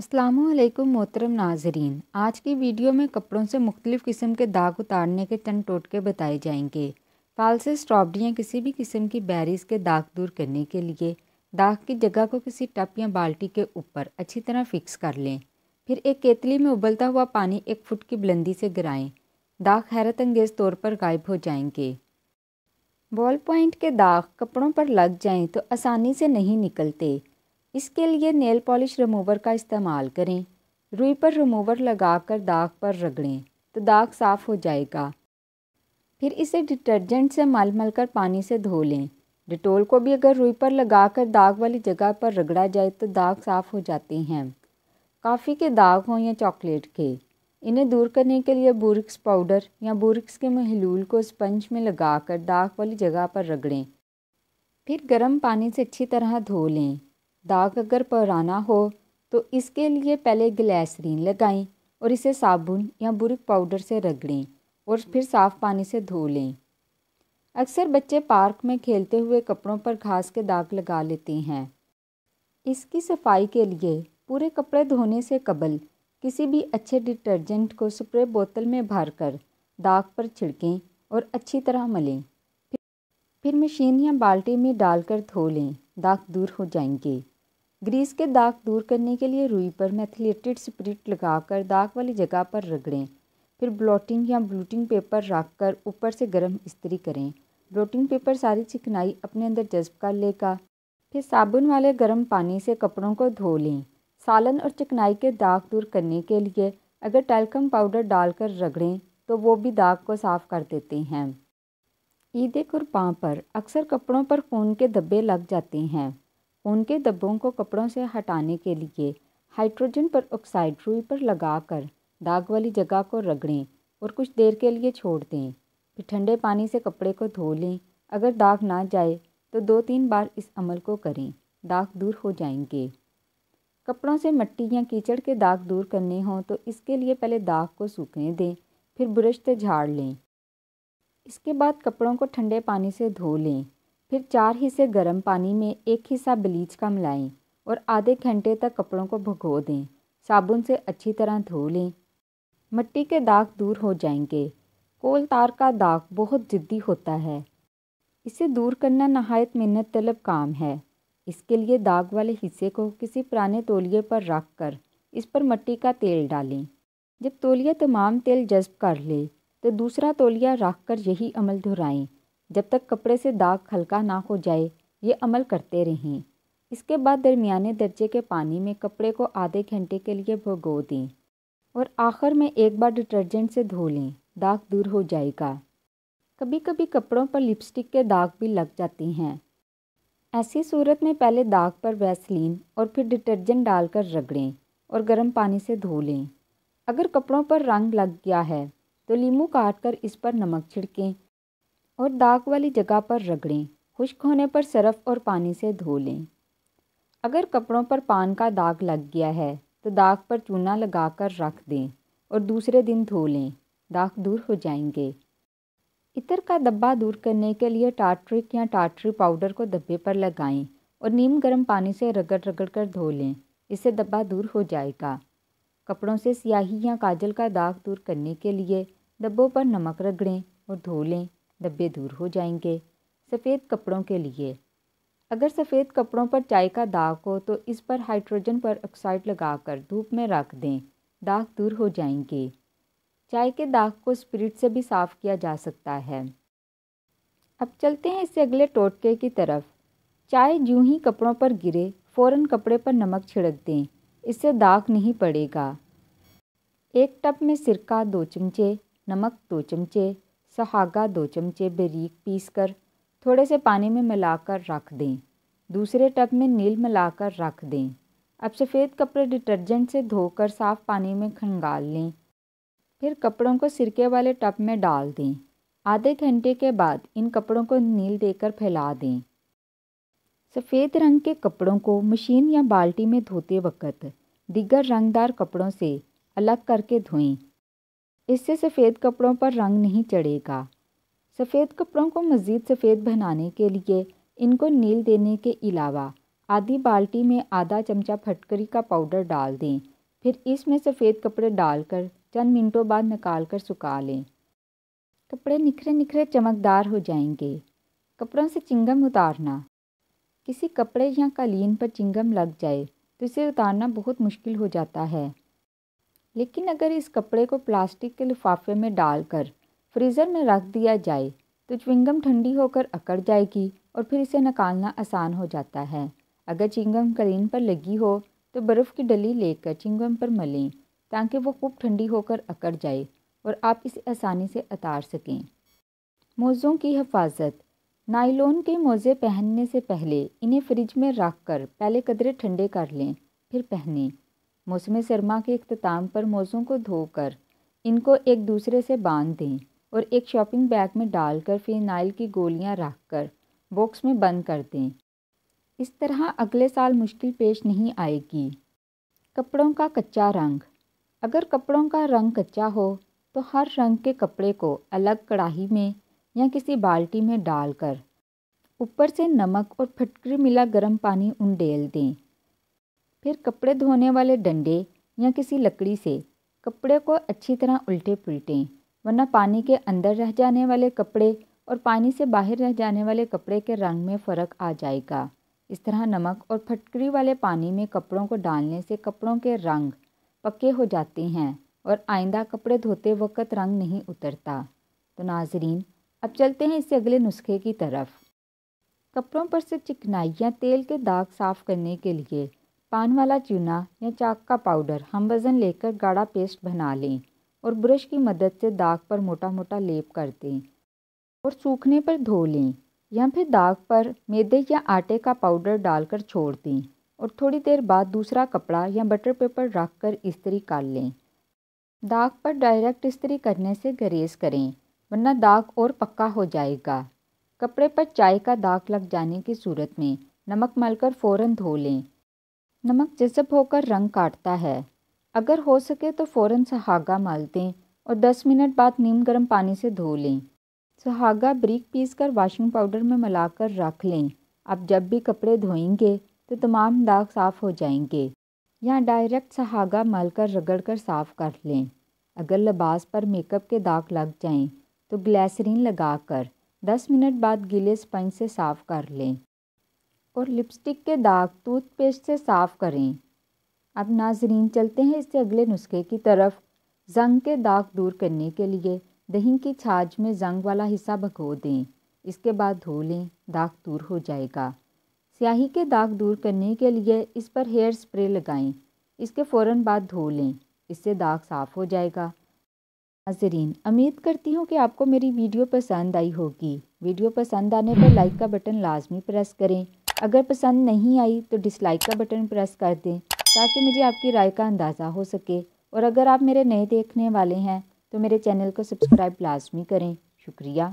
असलकम मोहतरम नाजरीन आज की वीडियो में कपड़ों से मुख्तलिफ़ किस्म के दाग उतारने के चंद टोटके बताए जाएंगे फालसे से स्ट्रॉबेरियाँ किसी भी किस्म की बैरीज के दाग दूर करने के लिए दाग की जगह को किसी टप या बाल्टी के ऊपर अच्छी तरह फिक्स कर लें फिर एक केतली में उबलता हुआ पानी एक फुट की बुलंदी से गिराएं दाग हैरत अंगेज़ तौर पर गायब हो जाएंगे बॉल पॉइंट के दाग कपड़ों पर लग जाएँ तो आसानी से नहीं निकलते इसके लिए नेल पॉलिश रिमूवर का इस्तेमाल करें रुई पर रिमूवर लगाकर दाग पर रगड़ें तो दाग साफ़ हो जाएगा फिर इसे डिटर्जेंट से मल मल कर पानी से धो लें डिटोल को भी अगर रुई पर लगाकर दाग वाली जगह पर रगड़ा जाए तो दाग साफ़ हो जाते हैं काफ़ी के दाग हों या चॉकलेट के इन्हें दूर करने के लिए बोरिक्स पाउडर या बुरिक्स के महलूल को स्पंज में लगाकर दाग वाली जगह पर रगड़ें फिर गर्म पानी से अच्छी तरह धो लें दाग अगर पुराना हो तो इसके लिए पहले ग्लैसरीन लगाएं और इसे साबुन या बुरक पाउडर से रगड़ें और फिर साफ़ पानी से धो लें अक्सर बच्चे पार्क में खेलते हुए कपड़ों पर घास के दाग लगा लेते हैं इसकी सफाई के लिए पूरे कपड़े धोने से कबल किसी भी अच्छे डिटर्जेंट को स्प्रे बोतल में भरकर दाग पर छिड़कें और अच्छी तरह मलें फिर मशीन या बाल्टी में डालकर धो लें दाग दूर हो जाएंगे ग्रीस के दाग दूर करने के लिए रुई पर मैथिलेटेड स्प्रिट लगाकर दाग वाली जगह पर रगड़ें फिर ब्लॉटिंग या ब्लूटिंग पेपर रख कर ऊपर से गर्म इस्त्री करें ब्लॉटिंग पेपर सारी चिकनाई अपने अंदर जज्ब कर लेगा फिर साबुन वाले गर्म पानी से कपड़ों को धो लें सालन और चिकनाई के दाग दूर करने के लिए अगर टैलकम पाउडर डालकर रगड़ें तो वो भी दाग को साफ कर देते हैं ईद कुर्बां पर अक्सर कपड़ों पर खून के धब्बे लग जाते हैं उनके दब्बों को कपड़ों से हटाने के लिए हाइड्रोजन पर ऑक्साइड रुई पर लगाकर दाग वाली जगह को रगड़ें और कुछ देर के लिए छोड़ दें फिर ठंडे पानी से कपड़े को धो लें अगर दाग ना जाए तो दो तीन बार इस अमल को करें दाग दूर हो जाएंगे कपड़ों से मट्टी या कीचड़ के दाग दूर करने हों तो इसके लिए पहले दाग को सूखने दें फिर ब्रश से झाड़ लें इसके बाद कपड़ों को ठंडे पानी से धो लें फिर चार हिस्से गर्म पानी में एक हिस्सा ब्लीच का मिलाएं और आधे घंटे तक कपड़ों को भगो दें साबुन से अच्छी तरह धो लें मिट्टी के दाग दूर हो जाएंगे कोल तार का दाग बहुत ज़िद्दी होता है इसे दूर करना नहायत मेहनत तलब काम है इसके लिए दाग वाले हिस्से को किसी पुराने तोलिए पर रख कर इस पर मिट्टी का तेल डालें जब तोलिया तमाम तेल जज्ब कर ले तो दूसरा तोलिया रख कर यही अमल दोहराएं जब तक कपड़े से दाग हल्का ना हो जाए ये अमल करते रहें इसके बाद दरमियाने दर्जे के पानी में कपड़े को आधे घंटे के लिए भगो दें और आखिर में एक बार डिटर्जेंट से धो लें दाग दूर हो जाएगा कभी कभी कपड़ों पर लिपस्टिक के दाग भी लग जाते हैं ऐसी सूरत में पहले दाग पर वैसलीन और फिर डिटर्जेंट डालकर रगड़ें और गर्म पानी से धो लें अगर कपड़ों पर रंग लग गया है तो लीमू काट कर इस पर नमक छिड़कें और दाग वाली जगह पर रगड़ें खुश्क होने पर सरफ और पानी से धो लें अगर कपड़ों पर पान का दाग लग गया है तो दाग पर चूना लगाकर रख दें और दूसरे दिन धो लें दाग दूर हो जाएंगे इतर का दब्बा दूर करने के लिए टाटरिक या टाटरी पाउडर को दब्बे पर लगाएं और नीम गर्म पानी से रगड़ रगड़ कर धो लें इससे दब्बा दूर हो जाएगा कपड़ों से स्याही या काजल का दाग दूर करने के लिए डब्बों पर नमक रगड़ें और धो लें धब्बे दूर हो जाएंगे सफ़ेद कपड़ों के लिए अगर सफ़ेद कपड़ों पर चाय का दाग हो तो इस पर हाइड्रोजन पर ऑक्साइड लगाकर धूप में रख दें दाग दूर हो जाएंगे चाय के दाग को स्पिरिट से भी साफ़ किया जा सकता है अब चलते हैं इससे अगले टोटके की तरफ चाय जूँ ही कपड़ों पर गिरे फ़ौरन कपड़े पर नमक छिड़क दें इससे दाग नहीं पड़ेगा एक टप में सिरका दो चमचे नमक दो चमचे सहागा दो चमचे बरीक पीस कर थोड़े से पानी में मिलाकर रख दें दूसरे टब में नील मिलाकर रख दें अब सफ़ेद कपड़े डिटर्जेंट से धोकर साफ़ पानी में खंगाल लें फिर कपड़ों को सिरके वाले टब में डाल दें आधे घंटे के बाद इन कपड़ों को नील देकर फैला दें सफ़ेद रंग के कपड़ों को मशीन या बाल्टी में धोते वक्त दिगर रंगदार कपड़ों से अलग करके धोएं इससे सफ़ेद कपड़ों पर रंग नहीं चढ़ेगा सफ़ेद कपड़ों को मज़ीद सफ़ेद बनाने के लिए इनको नील देने के अलावा आधी बाल्टी में आधा चमचा फटकरी का पाउडर डाल दें फिर इसमें सफ़ेद कपड़े डालकर चंद मिनटों बाद निकाल कर सुखा लें कपड़े निखरे निखरे चमकदार हो जाएंगे कपड़ों से चिंगम उतारना किसी कपड़े या कालीन पर चिंगम लग जाए तो इसे उतारना बहुत मुश्किल हो जाता है लेकिन अगर इस कपड़े को प्लास्टिक के लिफाफे में डालकर फ्रीज़र में रख दिया जाए तो चिंगम ठंडी होकर अकड़ जाएगी और फिर इसे निकालना आसान हो जाता है अगर चिंगम करीन पर लगी हो तो बर्फ़ की डली लेकर चिंगम पर मलें ताकि वो खूब ठंडी होकर अकड़ जाए और आप इसे आसानी से उतार सकें मोज़ों की हिफाजत नाइलोन के मोज़े पहनने से पहले इन्हें फ्रिज में रख कर पहले कदरे ठंडे कर लें फिर पहनें मौसम सरमा के अख्ताम पर मौज़ों को धोकर इनको एक दूसरे से बांध दें और एक शॉपिंग बैग में डालकर फिनाइल की गोलियां कर बॉक्स में बंद कर दें इस तरह अगले साल मुश्किल पेश नहीं आएगी कपड़ों का कच्चा रंग अगर कपड़ों का रंग कच्चा हो तो हर रंग के कपड़े को अलग कढ़ाही में या किसी बाल्टी में डालकर ऊपर से नमक और फटकरी मिला गर्म पानी उंडेल दें फिर कपड़े धोने वाले डंडे या किसी लकड़ी से कपड़े को अच्छी तरह उल्टे पुलटें वरना पानी के अंदर रह जाने वाले कपड़े और पानी से बाहर रह जाने वाले कपड़े के रंग में फ़र्क आ जाएगा इस तरह नमक और फटकरी वाले पानी में कपड़ों को डालने से कपड़ों के रंग पक्के हो जाते हैं और आइंदा कपड़े धोते वक्त रंग नहीं उतरता तो नाजरीन अब चलते हैं इससे अगले नुस्खे की तरफ कपड़ों पर से चिकनाइयाँ तेल के दाग साफ़ करने के लिए पान वाला चूना या चाक का पाउडर हम वज़न लेकर गाढ़ा पेस्ट बना लें और ब्रश की मदद से दाग पर मोटा मोटा लेप कर दें और सूखने पर धो लें या फिर दाग पर मैदे या आटे का पाउडर डालकर छोड़ दें और थोड़ी देर बाद दूसरा कपड़ा या बटर पेपर रख कर इस्तरी कर लें दाग पर डायरेक्ट इस्त्री करने से गरेज करें वरना दाग और पक्का हो जाएगा कपड़े पर चाय का दाग लग जाने की सूरत में नमक मलकर फ़ौरन धो लें नमक जज़ब होकर रंग काटता है अगर हो सके तो फ़ौरन सहागा मल दें और 10 मिनट बाद नीम गर्म पानी से धो लें सहागा ब्रिक पीस कर वाशिंग पाउडर में मिलाकर रख लें आप जब भी कपड़े धोएंगे तो तमाम दाग साफ़ हो जाएंगे या डायरेक्ट सहागा मल कर रगड़ कर साफ़ कर लें अगर लिबास पर मेकअप के दाग लग जाएं तो ग्लैसरीन लगा कर दस मिनट बाद गीले स्पंज से साफ़ कर लें और लिपस्टिक के दाग टूथपेस्ट से साफ़ करें अब नाजरीन चलते हैं इससे अगले नुस्खे की तरफ जंग के दाग दूर करने के लिए दही की छाछ में जंग वाला हिस्सा भगो दें इसके बाद धो लें दाग दूर हो जाएगा स्याही के दाग दूर करने के लिए इस पर हेयर स्प्रे लगाएं इसके फ़ौर बाद धो लें इससे दाग साफ़ हो जाएगा नाजरीन उम्मीद करती हूँ कि आपको मेरी वीडियो पसंद आई होगी वीडियो पसंद आने पर लाइक का बटन लाजमी प्रेस करें अगर पसंद नहीं आई तो डिसलाइक का बटन प्रेस कर दें ताकि मुझे आपकी राय का अंदाज़ा हो सके और अगर आप मेरे नए देखने वाले हैं तो मेरे चैनल को सब्सक्राइब लाजमी करें शुक्रिया